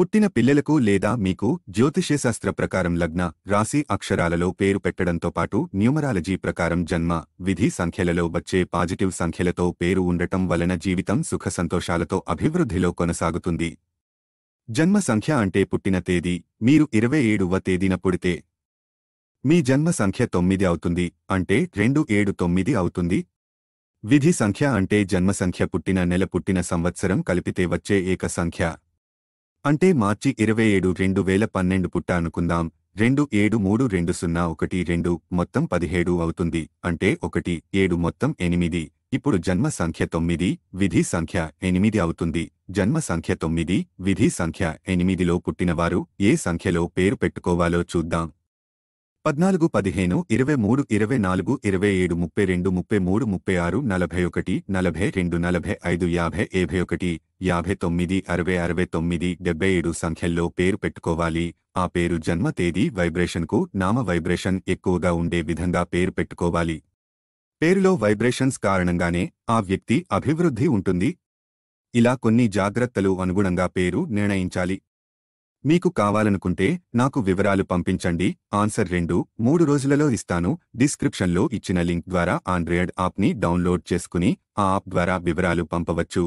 పుట్టిన పిల్లలకు లేదా మీకు జ్యోతిషశాస్త్ర ప్రకారం లగ్న రాశి అక్షరాలలో పేరు పెట్టడంతో పాటు న్యూమరాలజీ ప్రకారం జన్మ విధి సంఖ్యలలో వచ్చే పాజిటివ్ సంఖ్యలతో పేరు ఉండటం వలన జీవితం సుఖ సంతోషాలతో అభివృద్ధిలో కొనసాగుతుంది జన్మ సంఖ్య అంటే పుట్టిన తేదీ మీరు ఇరవై ఏడువ తేదీన పుడితే మీ జన్మ సంఖ్య తొమ్మిది అవుతుంది అంటే రెండు ఏడు తొమ్మిది అవుతుంది విధి సంఖ్య అంటే జన్మ సంఖ్య పుట్టిన నెల పుట్టిన సంవత్సరం కలిపితే వచ్చే ఏక సంఖ్య అంటే మార్చి ఇరవై ఏడు రెండు వేల పన్నెండు పుట్ట అనుకుందాం రెండు ఏడు మూడు రెండు సున్నా ఒకటి రెండు మొత్తం పదిహేడు అవుతుంది అంటే ఒకటి ఏడు మొత్తం ఎనిమిది ఇప్పుడు జన్మ సంఖ్య తొమ్మిది విధి సంఖ్య ఎనిమిది అవుతుంది జన్మ సంఖ్య తొమ్మిది విధి సంఖ్య ఎనిమిదిలో పుట్టినవారు ఏ సంఖ్యలో పేరు పెట్టుకోవాలో చూద్దాం పద్నాలుగు పదిహేను ఇరవై మూడు ఇరవై నాలుగు ఇరవై ఏడు ముప్పై రెండు ముప్పై మూడు ముప్పై ఆరు నలభై ఒకటి నలభై రెండు నలభై ఐదు యాభై ఏభై ఒకటి యాభై తొమ్మిది అరవై అరవై తొమ్మిది డెబ్బై ఏడు సంఖ్యల్లో పేరు పెట్టుకోవాలి ఆ పేరు జన్మ తేదీ వైబ్రేషన్కు నామ వైబ్రేషన్ ఎక్కువగా ఉండే విధంగా పేరు పెట్టుకోవాలి పేరులో వైబ్రేషన్స్ కారణంగానే ఆ వ్యక్తి అభివృద్ధి ఉంటుంది ఇలా కొన్ని జాగ్రత్తలు అనుగుణంగా పేరు నిర్ణయించాలి మీకు కావాలనుకుంటే నాకు వివరాలు పంపించండి ఆన్సర్ రెండు మూడు రోజులలో ఇస్తాను డిస్క్రిప్షన్లో ఇచ్చిన లింక్ ద్వారా ఆండ్రాయిడ్ యాప్ని డౌన్లోడ్ చేసుకుని ఆ యాప్ ద్వారా వివరాలు పంపవచ్చు